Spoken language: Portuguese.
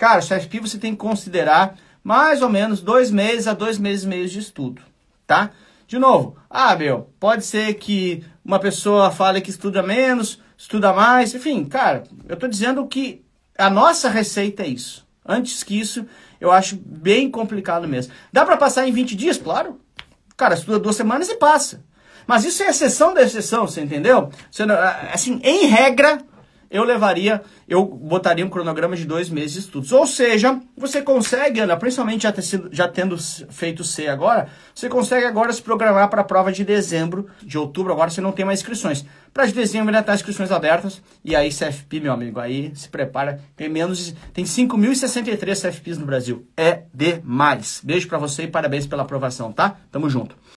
Cara, CFP você tem que considerar mais ou menos dois meses a dois meses e meio de estudo, tá? De novo, ah, meu, pode ser que uma pessoa fale que estuda menos, estuda mais, enfim, cara, eu tô dizendo que a nossa receita é isso. Antes que isso, eu acho bem complicado mesmo. Dá para passar em 20 dias? Claro. Cara, estuda duas semanas e passa. Mas isso é exceção da exceção, você entendeu? assim, em regra, eu levaria, eu botaria um cronograma de dois meses de estudos. Ou seja, você consegue, Ana, principalmente já, sido, já tendo feito C agora, você consegue agora se programar para a prova de dezembro, de outubro, agora você não tem mais inscrições. Para de dezembro ainda está inscrições abertas, e aí CFP, meu amigo, aí se prepara, tem menos, tem 5.063 CFPs no Brasil. É demais. Beijo para você e parabéns pela aprovação, tá? Tamo junto.